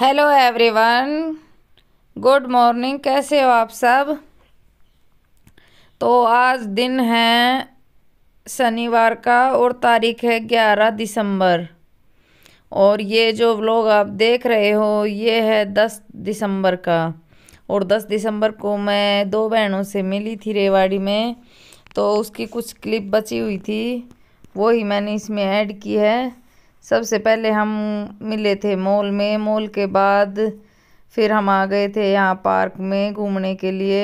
hello everyone good morning कैसे हो आप सब तो आज दिन है शनिवार का और तारीख है ग्यारह दिसंबर और ये जो व्लॉग आप देख रहे हो ये है दस दिसंबर का और दस दिसंबर को मैं दो बहनों से मिली थी रेवाड़ी में तो उसकी कुछ क्लिप बची हुई थी वही मैंने इसमें ऐड की है सबसे पहले हम मिले थे मॉल में मॉल के बाद फिर हम आ गए थे यहाँ पार्क में घूमने के लिए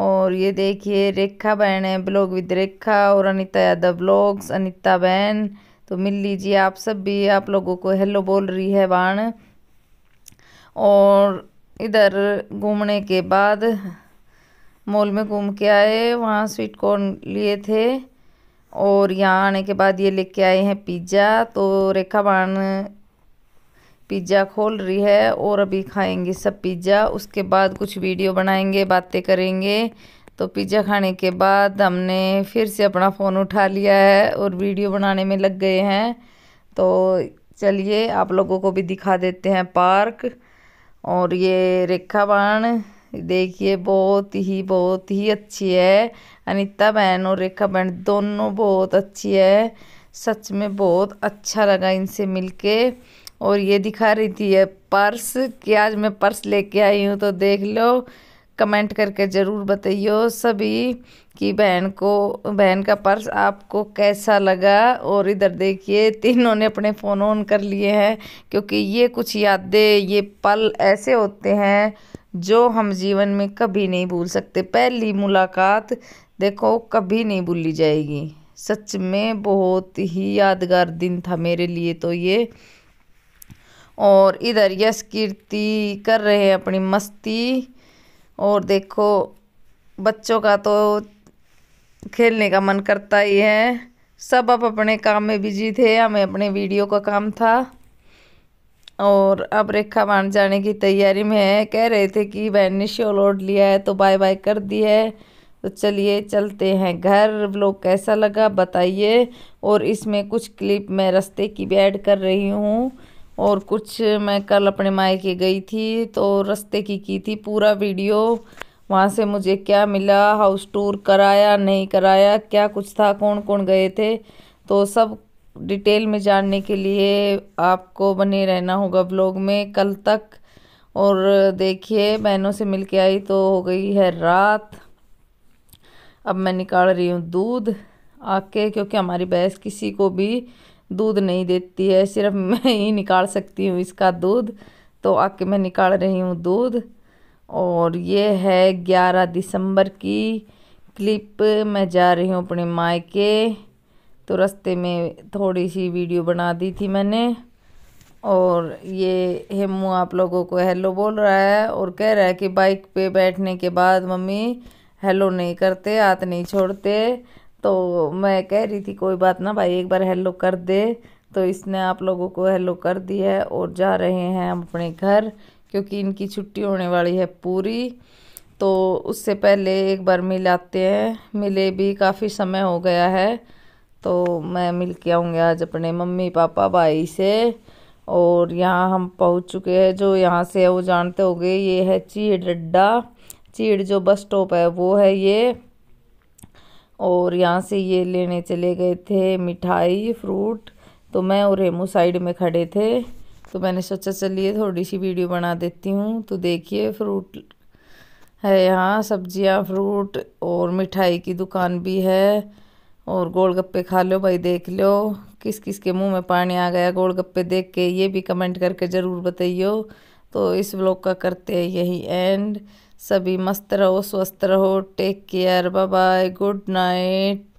और ये देखिए रेखा बहन है ब्लॉग विद रेखा और अनिता यादव ब्लॉग्स अनिता बहन तो मिल लीजिए आप सब भी आप लोगों को हेलो बोल रही है बाण और इधर घूमने के बाद मॉल में घूम के आए वहाँ स्वीट कॉर्न लिए थे और यहाँ आने के बाद ये लेके आए हैं पिज़्ज़ा तो रेखा बाण पिज़्ज़ा खोल रही है और अभी खाएंगे सब पिज़्ज़ा उसके बाद कुछ वीडियो बनाएंगे बातें करेंगे तो पिज़्ज़ा खाने के बाद हमने फिर से अपना फ़ोन उठा लिया है और वीडियो बनाने में लग गए हैं तो चलिए आप लोगों को भी दिखा देते हैं पार्क और ये रेखा बाण देखिए बहुत ही बहुत ही अच्छी है अनिता बहन और रेखा बहन दोनों बहुत अच्छी है सच में बहुत अच्छा लगा इनसे मिलके और ये दिखा रही थी ये पर्स कि आज मैं पर्स लेके आई हूँ तो देख लो कमेंट करके ज़रूर बताइए सभी कि बहन को बहन का पर्स आपको कैसा लगा और इधर देखिए तीनों ने अपने फ़ोन ऑन कर लिए हैं क्योंकि ये कुछ यादें ये पल ऐसे होते हैं जो हम जीवन में कभी नहीं भूल सकते पहली मुलाकात देखो कभी नहीं भूली जाएगी सच में बहुत ही यादगार दिन था मेरे लिए तो ये और इधर यश कीर्ति कर रहे हैं अपनी मस्ती और देखो बच्चों का तो खेलने का मन करता ही है सब अब अपने काम में बिजी थे हमें अपने वीडियो का काम था और अब रेखा बांध जाने की तैयारी में है कह रहे थे कि बहन ने शो लौट लिया है तो बाय बाय कर दी है तो चलिए चलते हैं घर ब्लॉग कैसा लगा बताइए और इसमें कुछ क्लिप मैं रस्ते की भी ऐड कर रही हूँ और कुछ मैं कल अपने मायके गई थी तो रस्ते की की थी पूरा वीडियो वहाँ से मुझे क्या मिला हाउस टूर कराया नहीं कराया क्या कुछ था कौन कौन गए थे तो सब डिटेल में जानने के लिए आपको बने रहना होगा ब्लॉग में कल तक और देखिए बहनों से मिल के आई तो हो गई है रात अब मैं निकाल रही हूँ दूध आके क्योंकि हमारी भैंस किसी को भी दूध नहीं देती है सिर्फ मैं ही निकाल सकती हूँ इसका दूध तो आके मैं निकाल रही हूँ दूध और ये है ग्यारह दिसंबर की क्लिप मैं जा रही हूँ अपने मायके तो रास्ते में थोड़ी सी वीडियो बना दी थी मैंने और ये हेमू आप लोगों को हेलो बोल रहा है और कह रहा है कि बाइक पे बैठने के बाद मम्मी हेलो नहीं करते हाथ नहीं छोड़ते तो मैं कह रही थी कोई बात ना भाई एक बार हेलो कर दे तो इसने आप लोगों को हेलो कर दिया है और जा रहे हैं हम अपने घर क्योंकि इनकी छुट्टी होने वाली है पूरी तो उससे पहले एक बार मिलाते हैं मिले भी काफ़ी समय हो गया है तो मैं मिल के आऊँगी आज अपने मम्मी पापा भाई से और यहाँ हम पहुँच चुके हैं जो यहाँ से है वो जानते होंगे ये है चीड़ अड्डा चीड़ जो बस स्टॉप है वो है ये और यहाँ से ये लेने चले गए थे मिठाई फ्रूट तो मैं और हेमू साइड में खड़े थे तो मैंने सोचा चलिए थोड़ी सी वीडियो बना देती हूँ तो देखिए फ्रूट है यहाँ सब्जियाँ फ्रूट और मिठाई की दुकान भी है और गोलगप्पे खा लो भाई देख लो किस किस के मुंह में पानी आ गया गोलगप्पे देख के ये भी कमेंट करके ज़रूर बताइयो तो इस ब्लॉग का करते हैं यही एंड सभी मस्त रहो स्वस्थ रहो take care bye bye good night